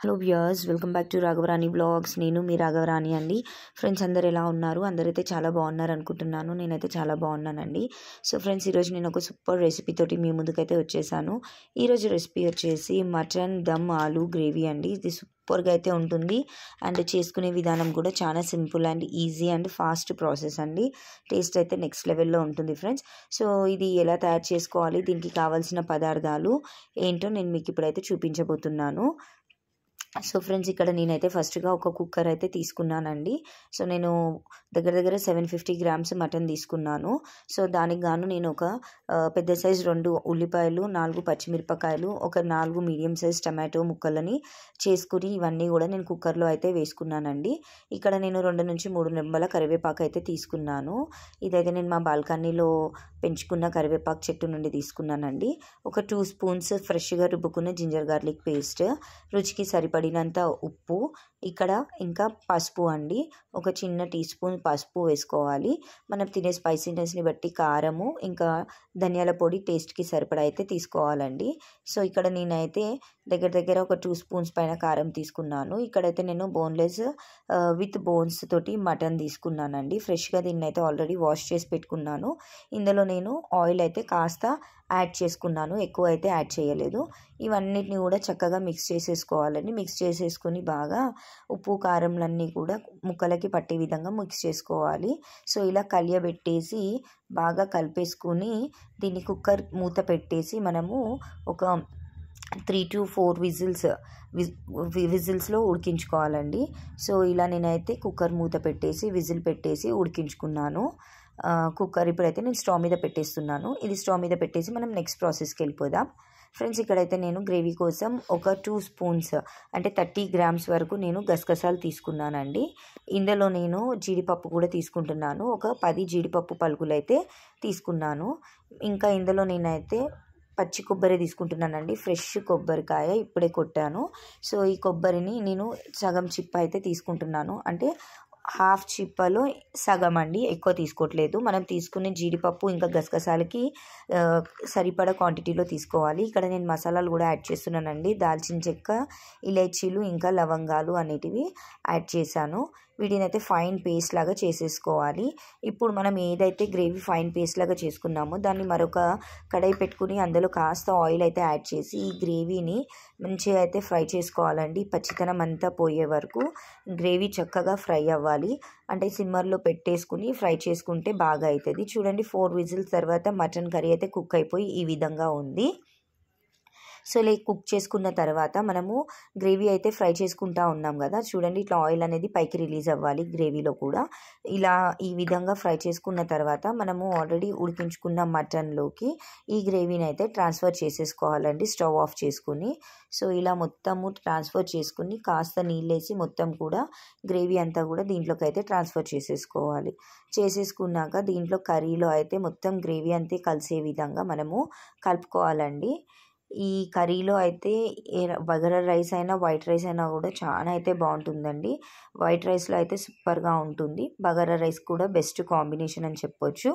hello viewers welcome back to Raghavarani blogs నేను మీ రాఘవరాణి అండి ఫ్రెండ్స్ అందరు ఎలా ఉన్నారు అందరైతే చాలా బాగున్నారు అనుకుంటున్నాను నేనైతే చాలా బాగున్నానండి సో ఫ్రెండ్స్ ఈరోజు నేను ఒక సూపర్ రెసిపీతోటి మీ ముందుకైతే వచ్చేసాను ఈరోజు రెసిపీ వచ్చేసి మటన్ దమ్ ఆలు గ్రేవీ అండి ఇది సూపర్గా అయితే ఉంటుంది అండ్ చేసుకునే విధానం కూడా చాలా simple and easy and fast process అండి టేస్ట్ అయితే నెక్స్ట్ లెవెల్లో ఉంటుంది ఫ్రెండ్స్ సో ఇది ఎలా తయారు చేసుకోవాలి దీనికి కావాల్సిన పదార్థాలు ఏంటో నేను మీకు ఇప్పుడైతే చూపించబోతున్నాను సో ఫ్రెండ్స్ ఇక్కడ నేనైతే ఫస్ట్గా ఒక కుక్కర్ అయితే తీసుకున్నానండి సో నేను దగ్గర దగ్గర సెవెన్ ఫిఫ్టీ గ్రామ్స్ మటన్ తీసుకున్నాను సో దానికి గాను నేను ఒక పెద్ద సైజ్ రెండు ఉల్లిపాయలు నాలుగు పచ్చిమిరపకాయలు ఒక నాలుగు మీడియం సైజ్ టమాటో ముక్కలని చేసుకుని ఇవన్నీ కూడా నేను కుక్కర్లో అయితే వేసుకున్నానండి ఇక్కడ నేను రెండు నుంచి మూడు నింబల కరివేపాకు అయితే తీసుకున్నాను ఇదైతే నేను మా బాల్కనీలో పెంచుకున్న కరివేపాకు చెట్టు నుండి తీసుకున్నానండి ఒక టూ స్పూన్స్ ఫ్రెష్గా రుబ్బుకున్న జింజర్ గార్లిక్ పేస్ట్ రుచికి సరిపడి పడినంత ఉప్పు ఇక్కడ ఇంకా పసుపు అండి ఒక చిన్న టీ స్పూన్ పసుపు వేసుకోవాలి మనం తినే స్పైసీనెస్ని బట్టి కారము ఇంకా ధనియాల పొడి టేస్ట్కి సరిపడ అయితే తీసుకోవాలండి సో ఇక్కడ నేనైతే దగ్గర దగ్గర ఒక టూ స్పూన్స్ పైన కారం తీసుకున్నాను ఇక్కడైతే నేను బోన్లెస్ విత్ బోన్స్ తోటి మటన్ తీసుకున్నానండి ఫ్రెష్గా దీన్ని అయితే ఆల్రెడీ వాష్ చేసి పెట్టుకున్నాను ఇందులో నేను ఆయిల్ అయితే కాస్త యాడ్ చేసుకున్నాను ఎక్కువ అయితే యాడ్ చేయలేదు ఇవన్నిటిని కూడా చక్కగా మిక్స్ చేసేసుకోవాలండి మిక్స్ మిక్స్ చేసేసుకొని బాగా ఉప్పు కారంలన్నీ కూడా ముక్కలకి పట్టే విధంగా మిక్స్ చేసుకోవాలి సో ఇలా కలియబెట్టేసి బాగా కలిపేసుకొని దీన్ని కుక్కర్ మూత పెట్టేసి మనము ఒక త్రీ టు ఫోర్ విజిల్స్ విజిల్స్లో ఉడికించుకోవాలండి సో ఇలా నేనైతే కుక్కర్ మూత పెట్టేసి విజిల్ పెట్టేసి ఉడికించుకున్నాను కుక్కర్ ఇప్పుడైతే నేను స్టవ్ మీద పెట్టేస్తున్నాను ఇది స్టవ్ మీద పెట్టేసి మనం నెక్స్ట్ ప్రాసెస్కి వెళ్ళిపోదాం ఫ్రెండ్స్ ఇక్కడైతే నేను గ్రేవీ కోసం ఒక టూ స్పూన్స్ అంటే థర్టీ గ్రామ్స్ వరకు నేను గసగసాలు తీసుకున్నానండి ఇందులో నేను జీడిపప్పు కూడా తీసుకుంటున్నాను ఒక పది జీడిపప్పు పలుకులు అయితే తీసుకున్నాను ఇంకా ఇందులో నేనైతే పచ్చి కొబ్బరి తీసుకుంటున్నానండి ఫ్రెష్ కొబ్బరికాయ ఇప్పుడే కొట్టాను సో ఈ కొబ్బరిని నేను సగం చిప్ అయితే తీసుకుంటున్నాను అంటే హాఫ్ చిప్పలో సగం అండి ఎక్కువ తీసుకోవట్లేదు మనం తీసుకునే జీడిపప్పు ఇంకా గసగసాలకి సరిపడ క్వాంటిటీలో తీసుకోవాలి ఇక్కడ నేను మసాలాలు కూడా యాడ్ చేస్తున్నానండి దాల్చిన చెక్క ఇలైచీలు ఇంకా లవంగాలు అనేటివి యాడ్ చేశాను వీటిని అయితే ఫైన్ పేస్ట్ లాగా చేసేసుకోవాలి ఇప్పుడు మనం ఏదైతే గ్రేవీ ఫైన్ పేస్ట్ లాగా చేసుకున్నామో దాన్ని మరొక కడాయి పెట్టుకుని అందులో కాస్త ఆయిల్ అయితే యాడ్ చేసి ఈ గ్రేవీని మంచిగా అయితే ఫ్రై చేసుకోవాలండి పచ్చితనం అంతా పోయే వరకు గ్రేవీ చక్కగా ఫ్రై అవ్వాలి అంటే సిమ్మర్లో పెట్టేసుకుని ఫ్రై చేసుకుంటే బాగా అవుతుంది చూడండి ఫోర్ విజిల్స్ తర్వాత మటన్ కర్రీ అయితే కుక్ అయిపోయి ఈ విధంగా ఉంది సో లైక్ కుక్ చేసుకున్న తర్వాత మనము గ్రేవీ అయితే ఫ్రై చేసుకుంటా ఉన్నాం కదా చూడండి ఇట్లా ఆయిల్ అనేది పైకి రిలీజ్ అవ్వాలి గ్రేవీలో కూడా ఇలా ఈ విధంగా ఫ్రై చేసుకున్న తర్వాత మనము ఆల్రెడీ ఉడికించుకున్న మటన్లోకి ఈ గ్రేవీని అయితే ట్రాన్స్ఫర్ చేసేసుకోవాలండి స్టవ్ ఆఫ్ చేసుకుని సో ఇలా మొత్తము ట్రాన్స్ఫర్ చేసుకుని కాస్త నీళ్ళేసి మొత్తం కూడా గ్రేవీ అంతా కూడా దీంట్లోకి అయితే ట్రాన్స్ఫర్ చేసేసుకోవాలి చేసేసుకున్నాక దీంట్లో కర్రీలో అయితే మొత్తం గ్రేవీ అంతే కలిసే విధంగా మనము కలుపుకోవాలండి ఈ కర్రీలో అయితే బగారా రైస్ అయినా వైట్ రైస్ అయినా కూడా చాలా అయితే బాగుంటుందండి వైట్ రైస్లో అయితే సూపర్గా ఉంటుంది బగారా రైస్ కూడా బెస్ట్ కాంబినేషన్ అని చెప్పొచ్చు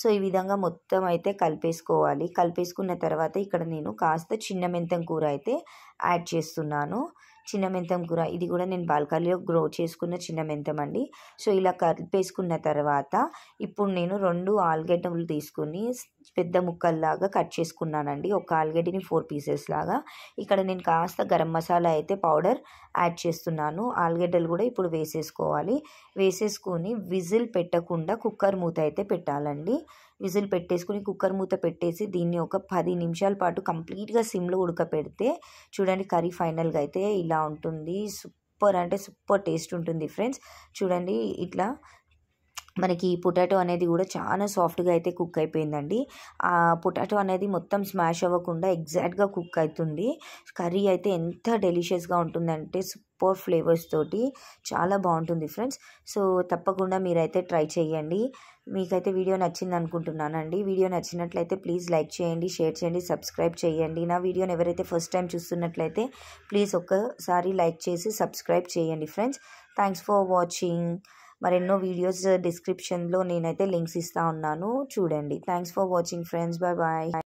సో ఈ విధంగా మొత్తం అయితే కలిపేసుకోవాలి కలిపేసుకున్న తర్వాత ఇక్కడ నేను కాస్త చిన్న మెంతం కూర అయితే యాడ్ చేస్తున్నాను చిన్న మెంతం కూర ఇది కూడా నేను బాల్కనీలో గ్రో చేసుకున్న చిన్న మెంతం అండి సో ఇలా కలిపేసుకున్న తర్వాత ఇప్పుడు నేను రెండు ఆలుగడ్డలు తీసుకుని పెద్ద ముక్కల్లాగా కట్ చేసుకున్నానండి ఒక ఆలుగడ్డని ఫోర్ పీసెస్ లాగా ఇక్కడ నేను కాస్త గరం మసాలా అయితే పౌడర్ యాడ్ చేస్తున్నాను ఆలుగడ్డలు కూడా ఇప్పుడు వేసేసుకోవాలి వేసేసుకొని విజిల్ పెట్టకుండా కుక్కర్ మూత అయితే పెట్టాలండి విజిల్ పెట్టేసుకుని కుక్కర్ మూత పెట్టేసి దీన్ని ఒక పది నిమిషాల పాటు కంప్లీట్గా సిమ్లో ఉడకపెడితే చూడండి కర్రీ ఫైనల్గా అయితే ఇలా ఉంటుంది సూపర్ అంటే సూపర్ టేస్ట్ ఉంటుంది ఫ్రెండ్స్ చూడండి ఇట్లా మనకి పొటాటో అనేది కూడా చాలా సాఫ్ట్గా అయితే కుక్ అయిపోయిందండి ఆ పొటాటో అనేది మొత్తం స్మాష్ అవ్వకుండా ఎగ్జాక్ట్గా కుక్ అవుతుంది కర్రీ అయితే ఎంత డెలిషియస్గా ఉంటుందంటే సూపర్ ఫ్లేవర్స్ తోటి చాలా బాగుంటుంది ఫ్రెండ్స్ సో తప్పకుండా మీరైతే ట్రై చేయండి మీకైతే వీడియో నచ్చింది అనుకుంటున్నానండి వీడియో నచ్చినట్లయితే ప్లీజ్ లైక్ చేయండి షేర్ చేయండి సబ్స్క్రైబ్ చేయండి నా వీడియోని ఎవరైతే ఫస్ట్ టైం చూస్తున్నట్లయితే ప్లీజ్ ఒక్కసారి లైక్ చేసి సబ్స్క్రైబ్ చేయండి ఫ్రెండ్స్ థ్యాంక్స్ ఫర్ వాచింగ్ మరెన్నో వీడియోస్ డిస్క్రిప్షన్లో నేనైతే లింక్స్ ఇస్తా ఉన్నాను చూడండి thanks for watching friends bye bye